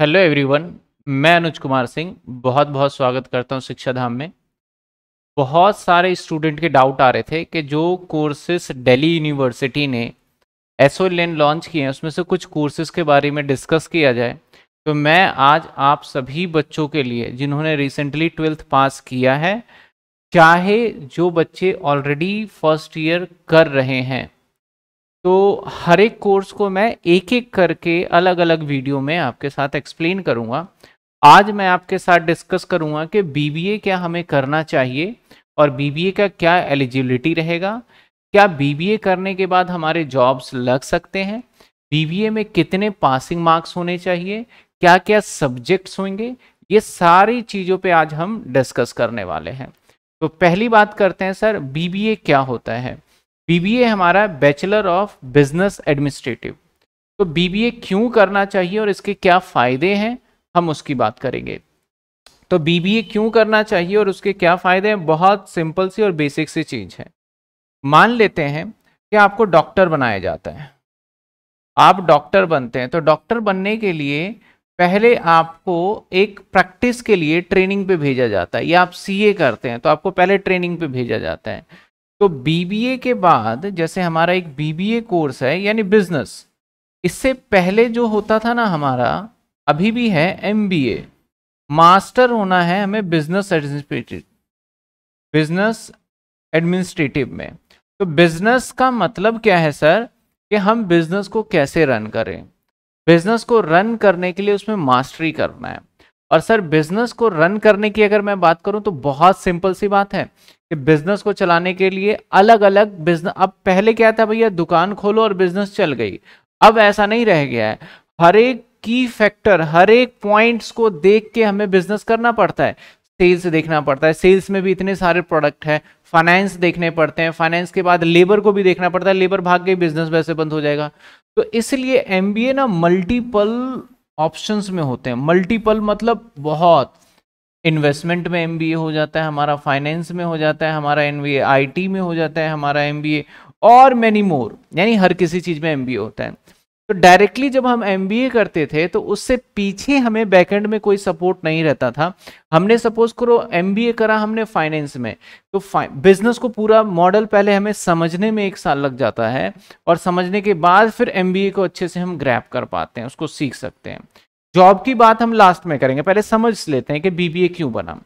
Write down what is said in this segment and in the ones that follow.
hello everyone मैं अनुज कुमार सिंह बहुत बहुत स्वागत करता हूं शिक्षा धाम में बहुत सारे स्टूडेंट के डाउट आ रहे थे कि जो कोर्सेस दिल्ली यूनिवर्सिटी ने एसओ लेन लॉन्च किए हैं उसमें से कुछ कोर्सेज के बारे में डिस्कस किया जाए तो मैं आज आप सभी बच्चों के लिए जिन्होंने रिसेंटली ट्वेल्थ पास किया है चाहे जो बच्चे ऑलरेडी फर्स्ट ईयर कर रहे हैं तो हर एक कोर्स को मैं एक एक करके अलग अलग वीडियो में आपके साथ एक्सप्लेन करूँगा आज मैं आपके साथ डिस्कस करूँगा कि बीबीए क्या हमें करना चाहिए और बीबीए का क्या एलिजिबिलिटी रहेगा क्या बीबीए करने के बाद हमारे जॉब्स लग सकते हैं बीबीए में कितने पासिंग मार्क्स होने चाहिए क्या क्या सब्जेक्ट्स होंगे ये सारी चीज़ों पे आज हम डिस्कस करने वाले हैं तो पहली बात करते हैं सर बीबीए क्या होता है बीबीए हमारा बैचलर ऑफ बिजनेस एडमिनिस्ट्रेटिव तो बीबीए क्यों करना चाहिए और इसके क्या फ़ायदे हैं हम उसकी बात करेंगे तो बीबीए क्यों करना चाहिए और उसके क्या फ़ायदे हैं बहुत सिंपल सी और बेसिक सी चीज़ है मान लेते हैं कि आपको डॉक्टर बनाया जाता है आप डॉक्टर बनते हैं तो डॉक्टर बनने के लिए पहले आपको एक प्रैक्टिस के लिए ट्रेनिंग पे भेजा जाता है या आप सीए करते हैं तो आपको पहले ट्रेनिंग पे भेजा जाता है तो बीबीए के बाद जैसे हमारा एक बीबीए कोर्स है यानी बिजनेस इससे पहले जो होता था ना हमारा अभी भी है एमबीए मास्टर होना है हमें बिजनेस एडमिनिस्ट्रेटिव बिजनेस एडमिनिस्ट्रेटिव में तो बिजनेस का मतलब क्या है सर कि हम बिजनेस को कैसे रन करें बिजनेस को रन करने के लिए उसमें मास्टरी करना है और सर बिजनेस को रन करने की अगर मैं बात करूं तो बहुत सिंपल सी बात है कि बिजनेस को चलाने के लिए अलग अलग बिजनेस अब पहले क्या था भैया दुकान खोलो और बिजनेस चल गई अब ऐसा नहीं रह गया है हर एक की फैक्टर हर एक पॉइंट्स को देख के हमें बिजनेस करना पड़ता है सेल्स देखना पड़ता है सेल्स में भी इतने सारे प्रोडक्ट है फाइनेंस देखने पड़ते हैं फाइनेंस के बाद लेबर को भी देखना पड़ता है लेबर भाग गई बिजनेस वैसे बंद हो जाएगा तो इसलिए एम ना मल्टीपल ऑप्शंस में होते हैं मल्टीपल मतलब बहुत इन्वेस्टमेंट में एम हो जाता है हमारा फाइनेंस में हो जाता है हमारा एम बी में हो जाता है हमारा एम और मेनी मोर यानी हर किसी चीज़ में एम होता है तो डायरेक्टली जब हम एम करते थे तो उससे पीछे हमें बैकएंड में कोई सपोर्ट नहीं रहता था हमने सपोज करो एम करा हमने फाइनेंस में तो बिजनेस को पूरा मॉडल पहले हमें समझने में एक साल लग जाता है और समझने के बाद फिर एम को अच्छे से हम ग्रैप कर पाते हैं उसको सीख सकते हैं जॉब की बात हम लास्ट में करेंगे पहले समझ लेते हैं कि बी क्यों बना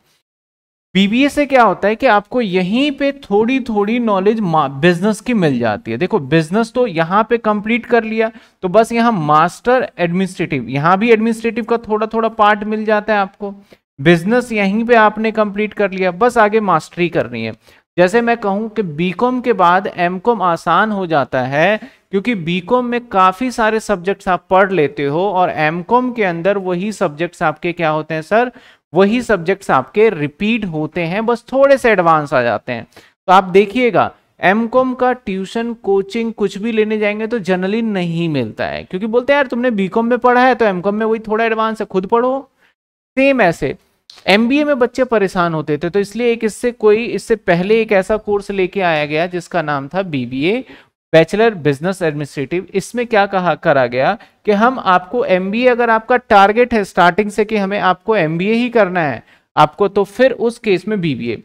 बीबीए से क्या होता है कि आपको यहीं पे थोड़ी थोड़ी नॉलेज बिजनेस की मिल जाती है देखो बिजनेस तो यहाँ पे कंप्लीट कर लिया तो बस यहाँ मास्टर एडमिनिस्ट्रेटिव यहाँ भी एडमिनिस्ट्रेटिव का थोड़ा थोड़ा पार्ट मिल जाता है आपको बिजनेस यहीं पे आपने कंप्लीट कर लिया बस आगे मास्टरी करनी है जैसे मैं कहूँ कि बी के बाद एम आसान हो जाता है क्योंकि बी में काफ़ी सारे सब्जेक्ट्स आप पढ़ लेते हो और एम के अंदर वही सब्जेक्ट्स आपके क्या होते हैं सर वही सब्जेक्ट्स आपके रिपीट होते हैं बस थोड़े से एडवांस आ जाते हैं तो आप देखिएगा एम कॉम का ट्यूशन कोचिंग कुछ भी लेने जाएंगे तो जनरली नहीं मिलता है क्योंकि बोलते हैं यार तुमने बी कॉम में पढ़ा है तो एम कॉम में वही थोड़ा एडवांस है खुद पढ़ो सेम ऐसे एम में बच्चे परेशान होते थे तो इसलिए एक इससे कोई इससे पहले एक ऐसा कोर्स लेके आया गया जिसका नाम था बी बैचलर बिजनेस एडमिनिस्ट्रेटिव इसमें क्या कहा करा गया कि हम आपको एम अगर आपका टारगेट है स्टार्टिंग से कि हमें आपको एम ही करना है आपको तो फिर उस केस में बीबीए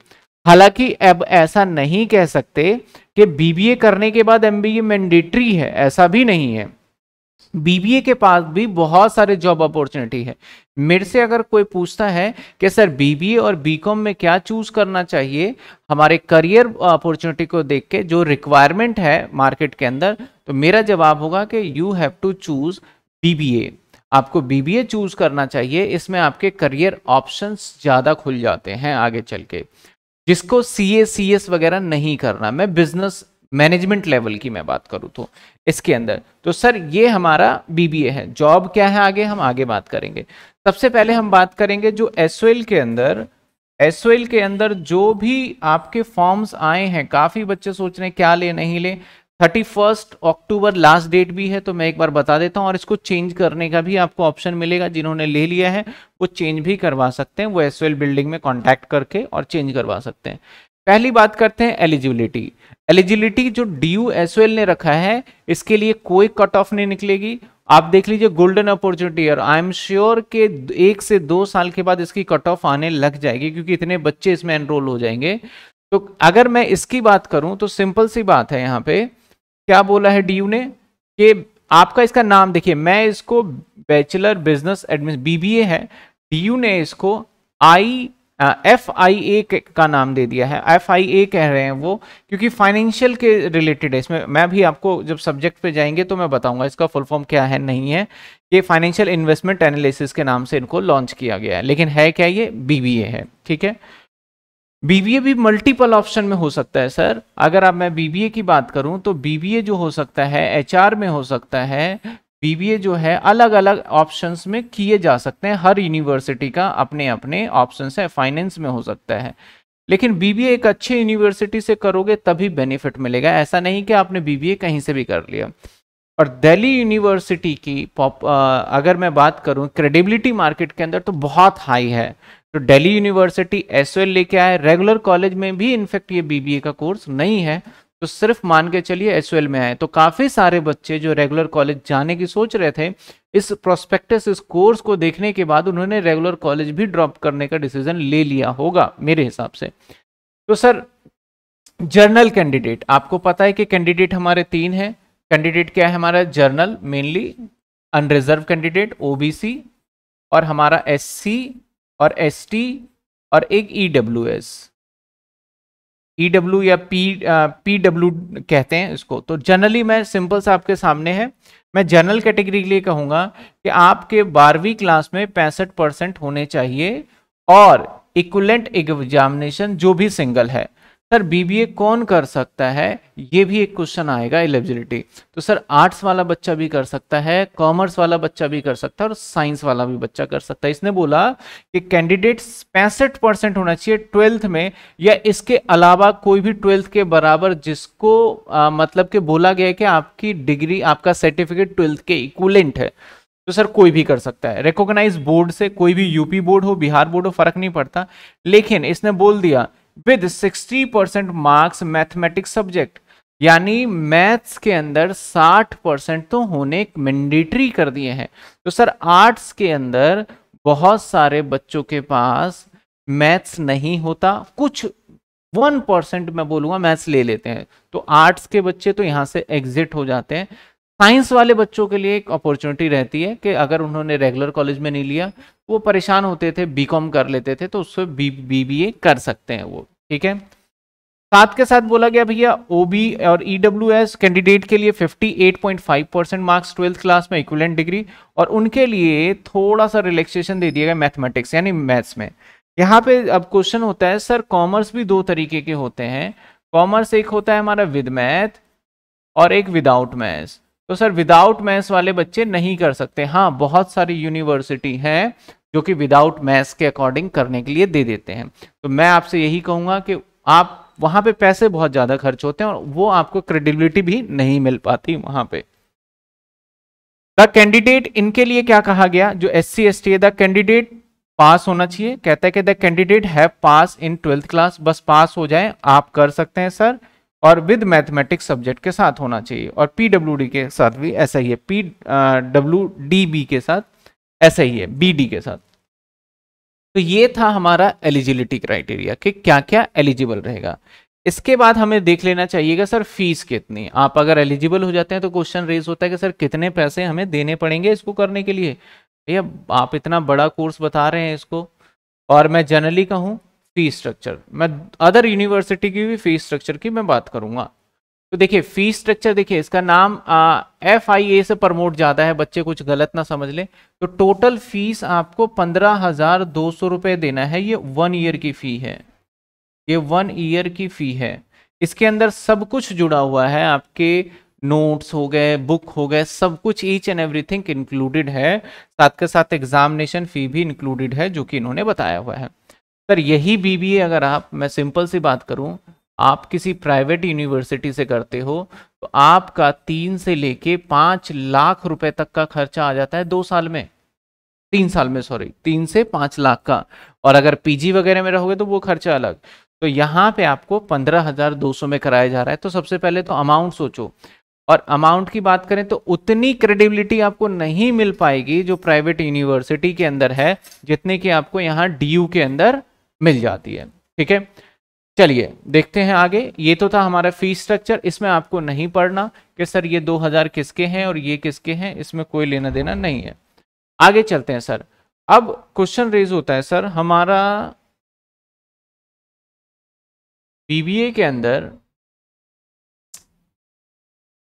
हालांकि अब ऐसा नहीं कह सकते कि बीबीए करने के बाद एमबीए मैंडेटरी है ऐसा भी नहीं है बीबीए के पास भी बहुत सारे जॉब अपॉर्चुनिटी है मेरे से अगर कोई पूछता है कि सर बीबीए और बीकॉम में क्या चूज करना चाहिए हमारे करियर अपॉर्चुनिटी को देख के जो रिक्वायरमेंट है मार्केट के अंदर तो मेरा जवाब होगा कि you have to choose BBA आपको बीबीए चूज करना चाहिए इसमें आपके करियर ऑप्शन ज़्यादा खुल जाते हैं आगे चल के जिसको सी ए सी एस वगैरह नहीं करना मैं बिजनेस मैनेजमेंट लेवल की मैं बात करूँ तो इसके अंदर तो सर ये हमारा बीबीए है जॉब क्या है आगे हम आगे बात करेंगे सबसे पहले हम बात करेंगे जो एस के अंदर एस के अंदर जो भी आपके फॉर्म्स आए हैं काफ़ी बच्चे सोच रहे हैं क्या ले नहीं ले thirty first October last date भी है तो मैं एक बार बता देता हूँ और इसको चेंज करने का भी आपको ऑप्शन मिलेगा जिन्होंने ले लिया है वो चेंज भी करवा सकते हैं वो एस बिल्डिंग में कॉन्टैक्ट करके और चेंज करवा सकते हैं पहली बात करते हैं एलिजिबिलिटी एलिजिबिलिटी जो डी यू ने रखा है इसके लिए कोई कट ऑफ नहीं निकलेगी आप देख लीजिए गोल्डन अपॉर्चुनिटी और आई एम श्योर के एक से दो साल के बाद इसकी कट ऑफ आने लग जाएगी क्योंकि इतने बच्चे इसमें एनरोल हो जाएंगे तो अगर मैं इसकी बात करूं तो सिंपल सी बात है यहाँ पे क्या बोला है डी ने कि आपका इसका नाम देखिए मैं इसको बैचलर बिजनेस एडमिशन बीबीए है डी ने इसको आई एफ आई ए का नाम दे दिया है एफ आई ए कह रहे हैं वो क्योंकि फाइनेंशियल के रिलेटेड है इसमें मैं भी आपको जब सब्जेक्ट पे जाएंगे तो मैं बताऊंगा इसका फुल फॉर्म क्या है नहीं है ये फाइनेंशियल इन्वेस्टमेंट एनालिसिस के नाम से इनको लॉन्च किया गया है लेकिन है क्या ये बीबीए है ठीक है बीबीए भी मल्टीपल ऑप्शन में हो सकता है सर अगर आप मैं बीबीए की बात करूं तो बीबीए जो हो सकता है एचआर में हो सकता है बीबीए जो है अलग अलग ऑप्शंस में किए जा सकते हैं हर यूनिवर्सिटी का अपने अपने ऑप्शन है फाइनेंस में हो सकता है लेकिन बीबीए एक अच्छे यूनिवर्सिटी से करोगे तभी बेनिफिट मिलेगा ऐसा नहीं कि आपने बीबीए कहीं से भी कर लिया और दिल्ली यूनिवर्सिटी की पॉप अगर मैं बात करूं क्रेडिबिलिटी मार्केट के अंदर तो बहुत हाई है तो दिल्ली यूनिवर्सिटी एस लेके आए रेगुलर कॉलेज में भी इनफेक्ट ये बीबीए का कोर्स नहीं है तो सिर्फ मान के चलिए एस में आए तो काफ़ी सारे बच्चे जो रेगुलर कॉलेज जाने की सोच रहे थे इस प्रोस्पेक्टस इस कोर्स को देखने के बाद उन्होंने रेगुलर कॉलेज भी ड्रॉप करने का डिसीजन ले लिया होगा मेरे हिसाब से तो सर जर्नल कैंडिडेट आपको पता है कि कैंडिडेट हमारे तीन हैं कैंडिडेट क्या है हमारा जर्नल मेनली अनरिजर्व कैंडिडेट ओ और हमारा एस और एस और एक E e E e W या पी पी डब्ल्यू कहते हैं इसको तो जनरली मैं सिंपल सा आपके सामने है मैं जनरल कैटेगरी के लिए कहूँगा कि आपके बारहवीं क्लास में पैंसठ परसेंट होने चाहिए और इक्वलेंट एग्जामिनेशन जो भी सिंगल है सर बीबीए कौन कर सकता है ये भी एक क्वेश्चन आएगा एलिजिबिलिटी तो सर आर्ट्स वाला बच्चा भी कर सकता है कॉमर्स वाला बच्चा भी कर सकता है और साइंस वाला भी बच्चा कर सकता है इसने बोला कि कैंडिडेट पैंसठ परसेंट होना चाहिए ट्वेल्थ में या इसके अलावा कोई भी ट्वेल्थ के बराबर जिसको आ, मतलब कि बोला गया है कि आपकी डिग्री आपका सर्टिफिकेट ट्वेल्थ के इक्वलेंट है तो सर कोई भी कर सकता है रिकोगनाइज बोर्ड से कोई भी यूपी बोर्ड हो बिहार बोर्ड हो फर्क नहीं पड़ता लेकिन इसने बोल दिया with 60 percent marks mathematics subject यानी मैथ्स के अंदर 60 परसेंट तो होने मैंडेटरी कर दिए हैं तो सर आर्ट्स के अंदर बहुत सारे बच्चों के पास मैथ्स नहीं होता कुछ वन परसेंट मैं बोलूँगा मैथ्स ले लेते हैं तो आर्ट्स के बच्चे तो यहाँ से एग्जिट हो जाते हैं साइंस वाले बच्चों के लिए एक अपॉर्चुनिटी रहती है कि अगर उन्होंने रेगुलर कॉलेज में नहीं लिया वो परेशान होते थे बीकॉम कर लेते थे तो उससे बी ए कर सकते हैं वो ठीक है साथ के साथ बोला गया भैया ओबी और एस e कैंडिडेट के लिए 58.5 परसेंट मार्क्स ट्वेल्थ क्लास में इक्वलेंट डिग्री और उनके लिए थोड़ा सा रिलैक्सेशन दे दिया गया मैथमेटिक्स यानी मैथ्स में यहाँ पे अब क्वेश्चन होता है सर कॉमर्स भी दो तरीके के होते हैं कॉमर्स एक होता है हमारा विद मैथ और एक विदाउट मैथ्स तो सर विदाउट मैथ्स वाले बच्चे नहीं कर सकते हाँ बहुत सारी यूनिवर्सिटी हैं जो कि विदाउट मैथ्स के अकॉर्डिंग करने के लिए दे देते हैं तो मैं आपसे यही कहूँगा कि आप वहाँ पे पैसे बहुत ज़्यादा खर्च होते हैं और वो आपको क्रेडिबिलिटी भी नहीं मिल पाती वहाँ पे द कैंडिडेट इनके लिए क्या कहा गया जो एस सी एस टी है द कैंडिडेट पास होना चाहिए कहता है कि the candidate have pass in twelfth class बस पास हो जाए आप कर सकते हैं सर और विद मैथमेटिक्स सब्जेक्ट के साथ होना चाहिए और पी डी के साथ भी ऐसा ही है पी डब्ल्यू के साथ ऐसा ही है बी के साथ तो ये था हमारा एलिजिबिलिटी क्राइटेरिया कि क्या क्या एलिजिबल रहेगा इसके बाद हमें देख लेना चाहिएगा सर फीस कितनी आप अगर एलिजिबल हो जाते हैं तो क्वेश्चन रेज होता है कि सर कितने पैसे हमें देने पड़ेंगे इसको करने के लिए भैया आप इतना बड़ा कोर्स बता रहे हैं इसको और मैं जनरली कहूँ फीस स्ट्रक्चर मैं अदर यूनिवर्सिटी की भी फीस स्ट्रक्चर की मैं बात करूंगा तो देखिए फीस स्ट्रक्चर देखिए इसका नाम एफ आई ए से प्रमोट ज्यादा है बच्चे कुछ गलत ना समझ ले तो टोटल फीस आपको पंद्रह हजार दो सौ रुपये देना है ये वन ईयर की फी है ये वन ईयर की फी है इसके अंदर सब कुछ जुड़ा हुआ है आपके नोट्स हो गए बुक हो गए सब कुछ ईच एंड एवरीथिंग इंक्लूडेड है साथ के साथ एग्जामिनेशन फी भी इंक्लूडेड है जो कि इन्होंने बताया हुआ है सर यही बीबीए अगर आप मैं सिंपल सी बात करूं आप किसी प्राइवेट यूनिवर्सिटी से करते हो तो आपका तीन से लेके पांच लाख रुपए तक का खर्चा आ जाता है दो साल में तीन साल में सॉरी तीन से पांच लाख का और अगर पीजी वगैरह में रहोगे तो वो खर्चा अलग तो यहाँ पे आपको पंद्रह हजार दो सौ में कराया जा रहा है तो सबसे पहले तो अमाउंट सोचो और अमाउंट की बात करें तो उतनी क्रेडिबिलिटी आपको नहीं मिल पाएगी जो प्राइवेट यूनिवर्सिटी के अंदर है जितने की आपको यहाँ डी के अंदर मिल जाती है ठीक है चलिए देखते हैं आगे ये तो था हमारा फीस स्ट्रक्चर इसमें आपको नहीं पढ़ना कि सर ये 2000 किसके हैं और ये किसके हैं इसमें कोई लेना देना नहीं है आगे चलते हैं सर अब क्वेश्चन रेज होता है सर हमारा बीबीए के अंदर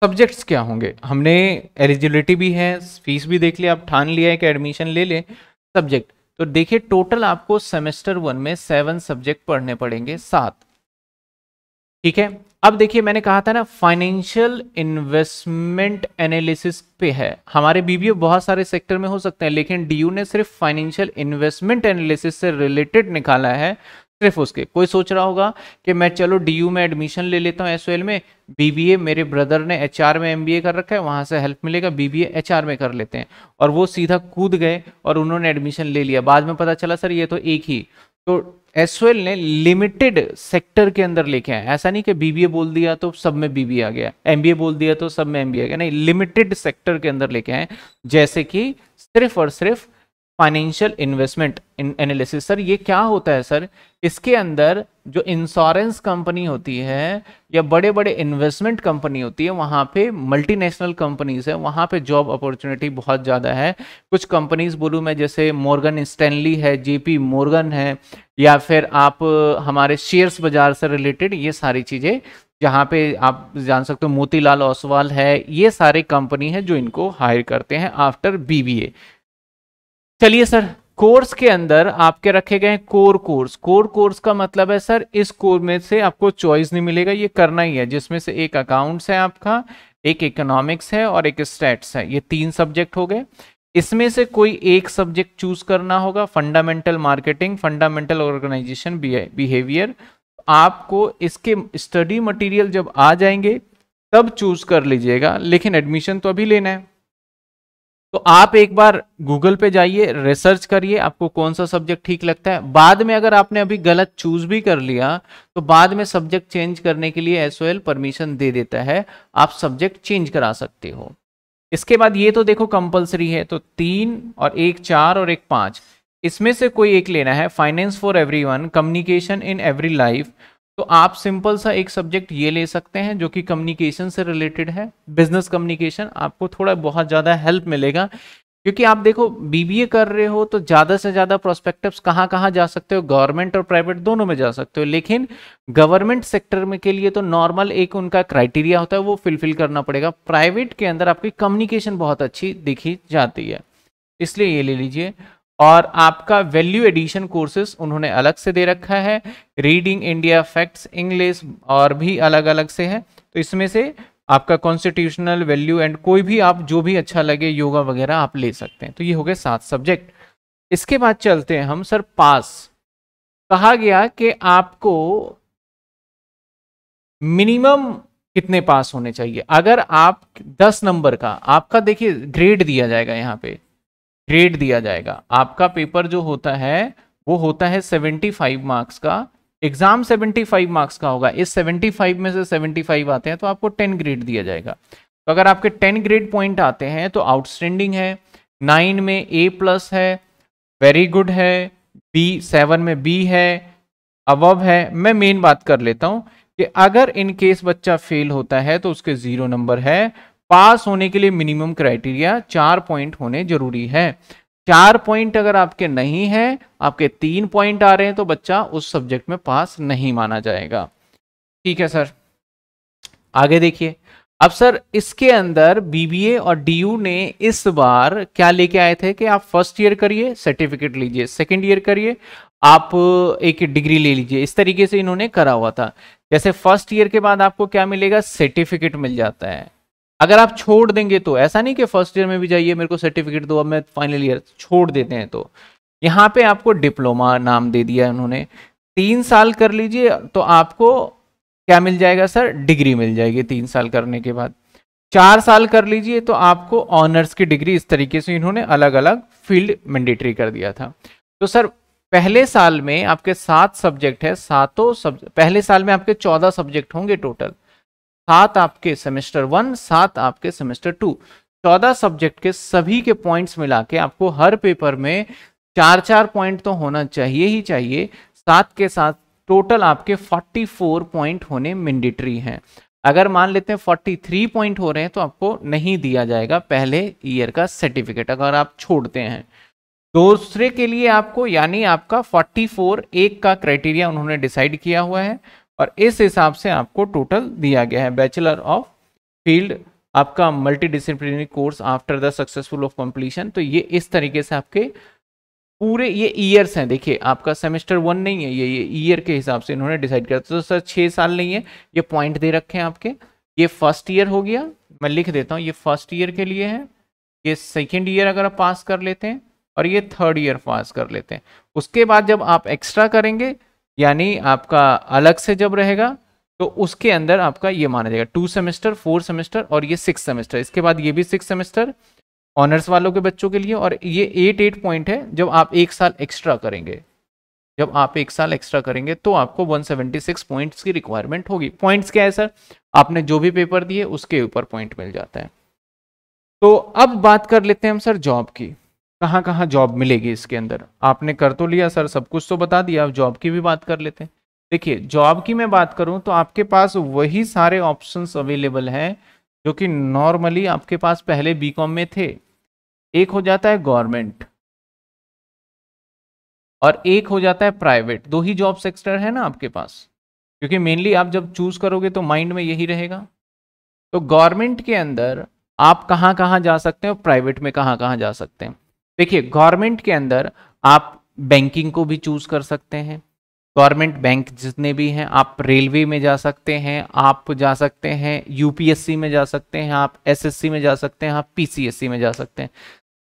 सब्जेक्ट्स क्या होंगे हमने एलिजिबिलिटी भी है फीस भी देख लिया अब ठान लिया है कि एडमिशन ले लें सब्जेक्ट तो देखिए टोटल आपको सेमेस्टर वन में सेवन सब्जेक्ट पढ़ने पड़ेंगे सात ठीक है अब देखिए मैंने कहा था ना फाइनेंशियल इन्वेस्टमेंट एनालिसिस पे है हमारे बीबीओ बहुत सारे सेक्टर में हो सकते हैं लेकिन डीयू ने सिर्फ फाइनेंशियल इन्वेस्टमेंट एनालिसिस से रिलेटेड निकाला है सिर्फ उसके कोई सोच रहा होगा कि मैं चलो डी में एडमिशन ले लेता हूँ एस में बी मेरे ब्रदर ने एच में एम कर रखा है वहाँ से हेल्प मिलेगा बी बी में कर लेते हैं और वो सीधा कूद गए और उन्होंने एडमिशन ले लिया बाद में पता चला सर ये तो एक ही तो एस ने लिमिटेड सेक्टर के अंदर लेके आए ऐसा नहीं कि बीबीए बोल दिया तो सब में बीबीए आ गया एम बोल दिया तो सब में एम आ गया नहीं लिमिटेड सेक्टर के अंदर लेके आए जैसे कि सिर्फ और सिर्फ फाइनेंशियल इन्वेस्टमेंट एनालिसिस सर ये क्या होता है सर इसके अंदर जो इंश्योरेंस कंपनी होती है या बड़े बड़े इन्वेस्टमेंट कंपनी होती है वहाँ पे मल्टीनेशनल कंपनीज है वहाँ पे जॉब अपॉर्चुनिटी बहुत ज़्यादा है कुछ कंपनीज बोलूँ मैं जैसे मॉर्गन स्टैनली है जेपी मॉर्गन है या फिर आप हमारे शेयर्स बाजार से रिलेटेड ये सारी चीज़ें जहाँ पे आप जान सकते हो मोतीलाल ओसवाल है ये सारे कंपनी है जो इनको हायर करते हैं आफ्टर बीबीए चलिए सर कोर्स के अंदर आपके रखे गए कोर कोर्स कोर कोर्स का मतलब है सर इस कोर में से आपको चॉइस नहीं मिलेगा ये करना ही है जिसमें से एक अकाउंट्स है आपका एक इकोनॉमिक्स है और एक स्टेट्स है ये तीन सब्जेक्ट हो गए इसमें से कोई एक सब्जेक्ट चूज करना होगा fundamental marketing fundamental organization behaviour आपको इसके स्टडी मटेरियल जब आ जाएंगे तब चूज कर लीजिएगा लेकिन एडमिशन तो अभी लेना है तो आप एक बार गूगल पे जाइए रिसर्च करिए आपको कौन सा सब्जेक्ट ठीक लगता है बाद में अगर आपने अभी गलत चूज भी कर लिया तो बाद में सब्जेक्ट चेंज करने के लिए एस परमिशन दे देता है आप सब्जेक्ट चेंज करा सकते हो इसके बाद ये तो देखो कंपलसरी है तो तीन और एक चार और एक पाँच इसमें से कोई एक लेना है finance for every communication in every life तो आप सिंपल सा एक सब्जेक्ट ये ले सकते हैं जो कि कम्युनिकेशन से रिलेटेड है बिजनेस कम्युनिकेशन आपको थोड़ा बहुत ज़्यादा हेल्प मिलेगा क्योंकि आप देखो बीबीए कर रहे हो तो ज़्यादा से ज़्यादा प्रोस्पेक्टिव्स कहाँ कहाँ जा सकते हो गवर्नमेंट और प्राइवेट दोनों में जा सकते हो लेकिन गवर्नमेंट सेक्टर में के लिए तो नॉर्मल एक उनका क्राइटेरिया होता है वो फिलफिल करना पड़ेगा प्राइवेट के अंदर आपकी कम्युनिकेशन बहुत अच्छी दिखी जाती है इसलिए ये ले लीजिए और आपका वैल्यू एडिशन कोर्सेस उन्होंने अलग से दे रखा है रीडिंग इंडिया फैक्ट्स इंग्लिश और भी अलग अलग से है तो इसमें से आपका कॉन्स्टिट्यूशनल वैल्यू एंड कोई भी आप जो भी अच्छा लगे योगा वगैरह आप ले सकते हैं तो ये हो गए सात सब्जेक्ट इसके बाद चलते हैं हम सर पास कहा गया कि आपको मिनिमम कितने पास होने चाहिए अगर आप 10 नंबर का आपका देखिए ग्रेड दिया जाएगा यहाँ पे ग्रेड दिया जाएगा आपका पेपर जो होता है वो होता है 75 मार्क्स का एग्जाम 75 मार्क्स का होगा इस 75 में से 75 आते हैं तो आपको 10 ग्रेड दिया जाएगा तो अगर आपके 10 ग्रेड पॉइंट आते हैं तो आउटस्टैंडिंग है नाइन में ए प्लस है वेरी गुड है बी सेवन में बी है अबव है मैं मेन बात कर लेता हूँ कि अगर इन केस बच्चा फेल होता है तो उसके ज़ीरो नंबर है पास होने के लिए मिनिमम क्राइटेरिया चार पॉइंट होने जरूरी है चार पॉइंट अगर आपके नहीं है आपके तीन पॉइंट आ रहे हैं तो बच्चा उस सब्जेक्ट में पास नहीं माना जाएगा ठीक है सर आगे देखिए अब सर इसके अंदर बीबीए और डीयू ने इस बार क्या लेके आए थे कि आप फर्स्ट ईयर करिए सर्टिफिकेट लीजिए सेकेंड ईयर करिए आप एक डिग्री ले लीजिए इस तरीके से इन्होंने करा हुआ था जैसे फर्स्ट ईयर के बाद आपको क्या मिलेगा सर्टिफिकेट मिल जाता है अगर आप छोड़ देंगे तो ऐसा नहीं कि फर्स्ट ईयर में भी जाइए मेरे को सर्टिफिकेट दो अब मैं फाइनल ईयर छोड़ देते हैं तो यहाँ पे आपको डिप्लोमा नाम दे दिया उन्होंने तीन साल कर लीजिए तो आपको क्या मिल जाएगा सर डिग्री मिल जाएगी तीन साल करने के बाद चार साल कर लीजिए तो आपको ऑनर्स की डिग्री इस तरीके से इन्होंने अलग अलग फील्ड मैंडेटरी कर दिया था तो सर पहले साल में आपके सात सब्जेक्ट है सातों सब्जेक्ट पहले साल में आपके चौदह सब्जेक्ट होंगे टोटल सात आपके सेमेस्टर वन सात आपके सेमेस्टर टू चौदह सब्जेक्ट के सभी के पॉइंट्स मिला के आपको हर पेपर में चार चार पॉइंट तो होना चाहिए ही चाहिए सात के साथ टोटल आपके 44 पॉइंट होने मैंडेटरी हैं अगर मान लेते हैं 43 पॉइंट हो रहे हैं तो आपको नहीं दिया जाएगा पहले ईयर का सर्टिफिकेट अगर आप छोड़ते हैं दूसरे के लिए आपको यानी आपका 44 एक का क्राइटेरिया उन्होंने डिसाइड किया हुआ है और इस हिसाब से आपको टोटल दिया गया है बैचलर ऑफ फील्ड आपका multidisciplinary course after the successful of completion तो ये इस तरीके से आपके पूरे ये ईयर्स हैं देखिए आपका सेमेस्टर वन नहीं है ये ये ईयर के हिसाब से इन्होंने डिसाइड किया तो सर छः साल नहीं है ये पॉइंट दे रखे हैं आपके ये फर्स्ट ईयर हो गया मैं लिख देता हूँ ये फर्स्ट ईयर के लिए है ये सेकेंड ईयर अगर आप पास कर लेते हैं और ये थर्ड ईयर पास कर लेते हैं उसके बाद जब आप एक्स्ट्रा करेंगे यानी आपका अलग से जब रहेगा तो उसके अंदर आपका ये माना जाएगा टू सेमेस्टर फोर सेमेस्टर और ये सिक्स सेमेस्टर इसके बाद ये भी सिक्स सेमेस्टर ऑनर्स वालों के बच्चों के लिए और ये एट एट पॉइंट है जब आप एक साल एक्स्ट्रा करेंगे जब आप एक साल एक्स्ट्रा करेंगे तो आपको 176 पॉइंट्स की रिक्वायरमेंट होगी पॉइंट्स क्या है सर आपने जो भी पेपर दिए उसके ऊपर पॉइंट मिल जाता है तो अब बात कर लेते हैं हम सर जॉब की कहाँ कहाँ जॉब मिलेगी इसके अंदर आपने कर तो लिया सर सब कुछ तो बता दिया अब जॉब की भी बात कर लेते हैं देखिए जॉब की मैं बात करूं तो आपके पास वही सारे ऑप्शंस अवेलेबल हैं जो कि नॉर्मली आपके पास पहले बीकॉम में थे एक हो जाता है गवर्नमेंट और एक हो जाता है प्राइवेट दो ही जॉब सेक्टर है ना आपके पास क्योंकि मेनली आप जब चूज करोगे तो माइंड में यही रहेगा तो गवर्नमेंट के अंदर आप कहाँ कहाँ जा सकते हैं और प्राइवेट में कहाँ कहाँ जा सकते हैं देखिए गवर्नमेंट के अंदर आप बैंकिंग को भी चूज कर सकते हैं गवर्नमेंट बैंक जितने भी हैं आप रेलवे में जा सकते हैं आप जा सकते हैं यूपीएससी में जा सकते हैं आप एसएससी में जा सकते हैं आप पीसीएससी में जा सकते हैं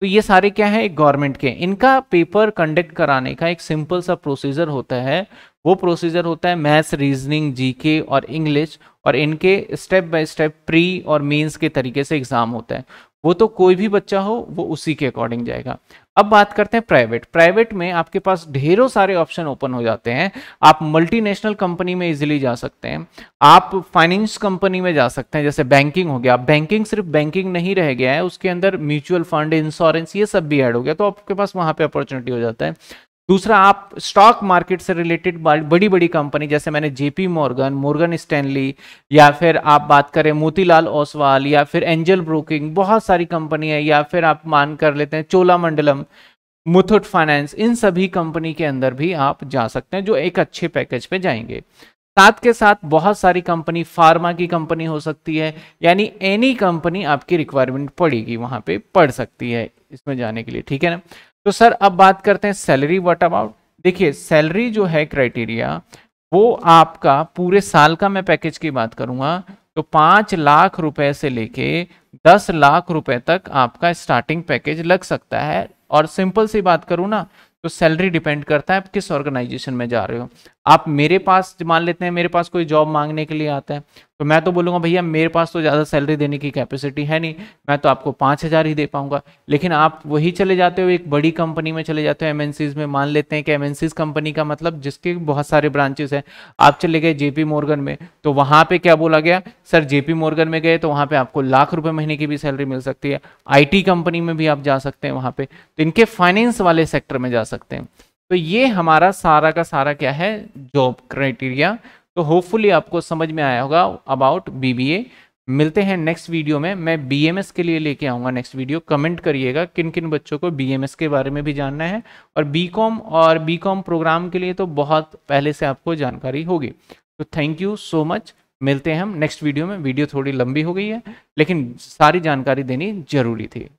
तो ये सारे क्या है एक गवर्नमेंट के इनका पेपर कंडक्ट कराने का एक सिंपल सा प्रोसीजर होता है वो प्रोसीजर होता है मैथ्स रीजनिंग जीके और इंग्लिश और इनके स्टेप बाय स्टेप प्री और मेंस के तरीके से एग्ज़ाम होता है वो तो कोई भी बच्चा हो वो उसी के अकॉर्डिंग जाएगा अब बात करते हैं प्राइवेट प्राइवेट में आपके पास ढेरों सारे ऑप्शन ओपन हो जाते हैं आप मल्टीनेशनल कंपनी में इजीली जा सकते हैं आप फाइनेंस कंपनी में जा सकते हैं जैसे बैंकिंग हो गया आप बैंकिंग सिर्फ बैंकिंग नहीं रह गया है उसके अंदर म्यूचुअल फंड इंश्योरेंस ये सब भी ऐड हो गया तो आपके पास वहाँ पर अपॉर्चुनिटी हो जाता है दूसरा आप स्टॉक मार्केट से रिलेटेड बड़ी बड़ी कंपनी जैसे मैंने जेपी मॉर्गन मॉर्गन स्टैनली या फिर आप बात करें मोतीलाल ओसवाल या फिर एंजल ब्रोकिंग बहुत सारी कंपनी है या फिर आप मान कर लेते हैं चोला मंडलम मुथुट फाइनेंस इन सभी कंपनी के अंदर भी आप जा सकते हैं जो एक अच्छे पैकेज पे जाएंगे साथ के साथ बहुत सारी कंपनी फार्मा की कंपनी हो सकती है यानी एनी कंपनी आपकी रिक्वायरमेंट पड़ेगी वहां पे पड़ सकती है इसमें जाने के लिए ठीक है ना तो सर अब बात करते हैं सैलरी व्हाट अबाउट देखिए सैलरी जो है क्राइटेरिया वो आपका पूरे साल का मैं पैकेज की बात करूंगा तो पांच लाख रुपए से लेके दस लाख रुपए तक आपका स्टार्टिंग पैकेज लग सकता है और सिंपल सी बात करूँ ना तो सैलरी डिपेंड करता है आप किस ऑर्गेनाइजेशन में जा रहे हो आप मेरे पास मान लेते हैं मेरे पास कोई जॉब मांगने के लिए आता है तो मैं तो बोलूँगा भैया मेरे पास तो ज़्यादा सैलरी देने की कैपेसिटी है नहीं मैं तो आपको पाँच हज़ार ही दे पाऊँगा लेकिन आप वही चले जाते हो एक बड़ी कंपनी में चले जाते हो एम में मान लेते हैं कि एम कंपनी का मतलब जिसके बहुत सारे ब्रांचेस हैं आप चले गए जेपी मोर्गन में तो वहाँ पर क्या बोला गया सर पी मोर्गन में गए तो वहाँ पर आपको लाख रुपये महीने की भी सैलरी मिल सकती है आई कंपनी में भी आप जा सकते हैं वहाँ पर तो इनके फाइनेंस वाले सेक्टर में जा सकते हैं तो ये हमारा सारा का सारा क्या है जॉब क्राइटेरिया तो होपफुली आपको समझ में आया होगा अबाउट बीबीए मिलते हैं नेक्स्ट वीडियो में मैं बीएमएस के लिए लेके आऊँगा नेक्स्ट वीडियो कमेंट करिएगा किन किन बच्चों को बीएमएस के बारे में भी जानना है और बीकॉम और बीकॉम प्रोग्राम के लिए तो बहुत पहले से आपको जानकारी होगी तो थैंक यू सो मच मिलते हैं हम नेक्स्ट वीडियो में वीडियो थोड़ी लंबी हो गई है लेकिन सारी जानकारी देनी जरूरी थी